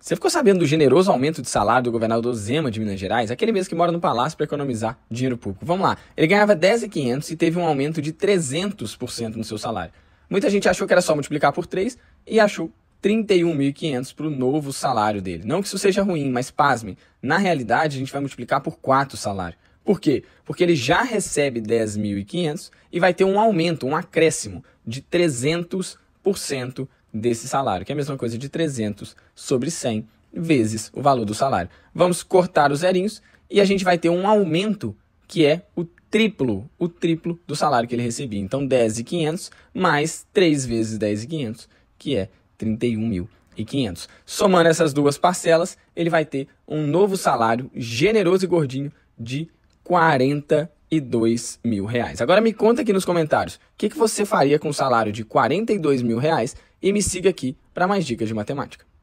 Você ficou sabendo do generoso aumento de salário do governador Zema de Minas Gerais, aquele mesmo que mora no palácio para economizar dinheiro público? Vamos lá. Ele ganhava 10.500 e teve um aumento de 300% no seu salário. Muita gente achou que era só multiplicar por 3 e achou 31.500 para o novo salário dele. Não que isso seja ruim, mas pasme, na realidade a gente vai multiplicar por 4 o salário. Por quê? Porque ele já recebe 10.500 e vai ter um aumento, um acréscimo de 300% desse salário, que é a mesma coisa de 300 sobre 100 vezes o valor do salário. Vamos cortar os zerinhos e a gente vai ter um aumento que é o triplo, o triplo do salário que ele recebia. Então, 10,500 mais 3 vezes 10,500, que é 31.500. Somando essas duas parcelas, ele vai ter um novo salário generoso e gordinho de 40 42 mil reais. Agora me conta aqui nos comentários o que, que você faria com um salário de 42 mil reais e me siga aqui para mais dicas de matemática.